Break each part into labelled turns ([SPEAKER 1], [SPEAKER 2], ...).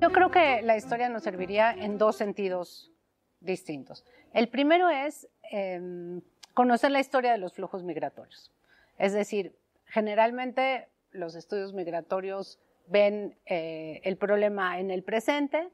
[SPEAKER 1] Yo creo que la historia nos serviría en dos sentidos distintos. El primero es em, conocer la historia de los flujos migratorios. Es decir, generalmente los estudios migratorios ven eh, el problema en el presente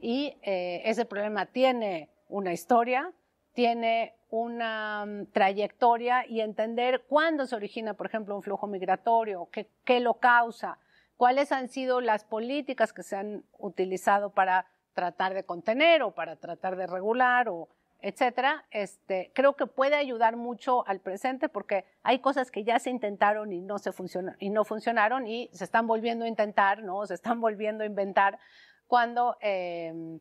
[SPEAKER 1] y eh, ese problema tiene una historia, tiene una mm, trayectoria y entender cuándo se origina, por ejemplo, un flujo migratorio, qué, qué lo causa, cuáles han sido las políticas que se han utilizado para tratar de contener o para tratar de regular o etcétera, este, creo que puede ayudar mucho al presente porque hay cosas que ya se intentaron y no se funcionaron y no funcionaron y se están volviendo a intentar, ¿no? Se están volviendo a inventar cuando em,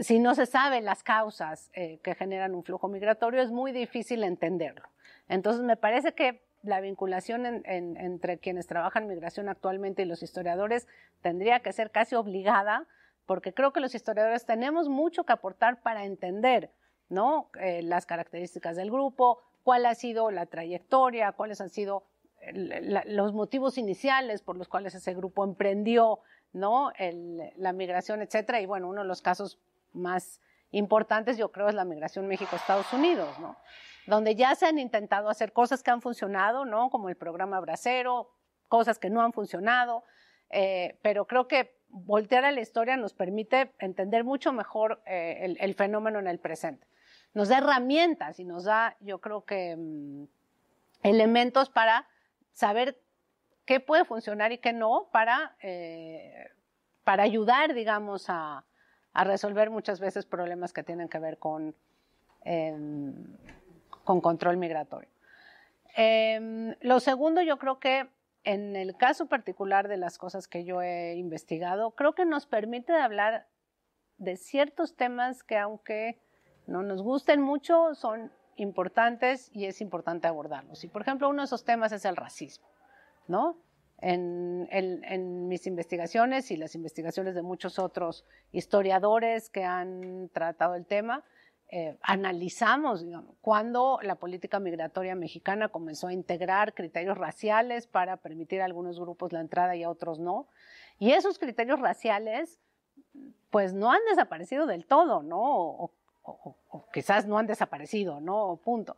[SPEAKER 1] si no se saben las causas eh, que generan un flujo migratorio es muy difícil entenderlo. Entonces me parece que la vinculación entre quienes trabajan migración actualmente y los historiadores tendría que ser casi obligada, porque creo que los historiadores tenemos mucho que aportar para entender ¿no? Eh, las características del grupo, cuál ha sido la trayectoria, cuáles han sido eh, los motivos iniciales por los cuales ese grupo emprendió ¿no? la migración, etcétera. Y bueno, uno de los casos más importantes yo creo es la migración México-Estados Unidos, ¿no? donde ya se han intentado hacer cosas que han funcionado, Como el programa Bracero, cosas que no han funcionado, eh, pero creo que voltear a la historia nos permite entender mucho mejor eh, el, fenómeno en el presente. Nos da herramientas y nos da, yo creo que, mm, elementos para saber qué puede funcionar y qué no para, eh, para ayudar, digamos, a, resolver muchas veces problemas que tienen que ver con em, con control migratorio. Em, lo segundo, yo creo que en el caso particular de las cosas que yo he investigado, creo que nos permite hablar de ciertos temas que aunque no nos gusten mucho, son importantes y es importante abordarlos. Y por ejemplo, uno de esos temas es el racismo, ¿no? en, mis investigaciones y las investigaciones de muchos otros historiadores que han tratado el tema, eh, analizamos cuándo cuando la política migratoria mexicana comenzó a integrar criterios raciales para permitir a algunos grupos la entrada y a otros no. Y esos criterios raciales, pues no han desaparecido del todo, ¿no? o quizás no han desaparecido, ¿no? Punto.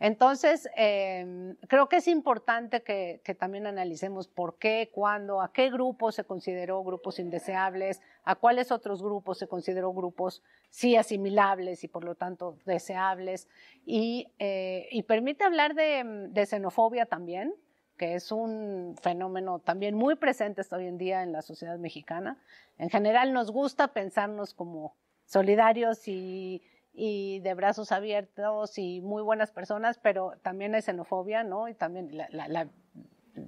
[SPEAKER 1] Entonces, em, creo que es importante que, también analicemos por qué, cuándo, a qué grupos se consideró grupos indeseables, a cuáles otros grupos se consideró grupos sí asimilables y por lo tanto deseables. Y, eh, permite hablar de, mm, de xenofobia también, que es un fenómeno también muy presente hasta hoy en día en la sociedad mexicana. En general nos gusta pensarnos como solidarios y y de brazos abiertos y muy buenas personas, pero también hay xenofobia, ¿no? Y también la, la,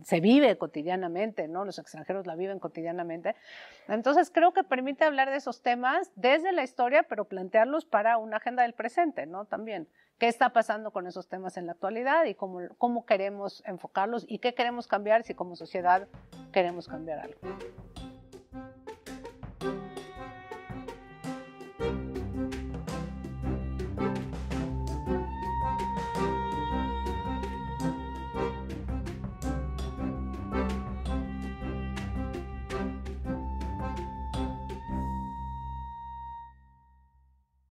[SPEAKER 1] se vive cotidianamente, ¿no? Los extranjeros la viven cotidianamente. Entonces creo que permite hablar de esos temas desde la historia, pero plantearlos para una agenda del presente, ¿no? También qué está pasando con esos temas en la actualidad y cómo, cómo queremos enfocarlos y qué queremos cambiar si como sociedad queremos cambiar algo.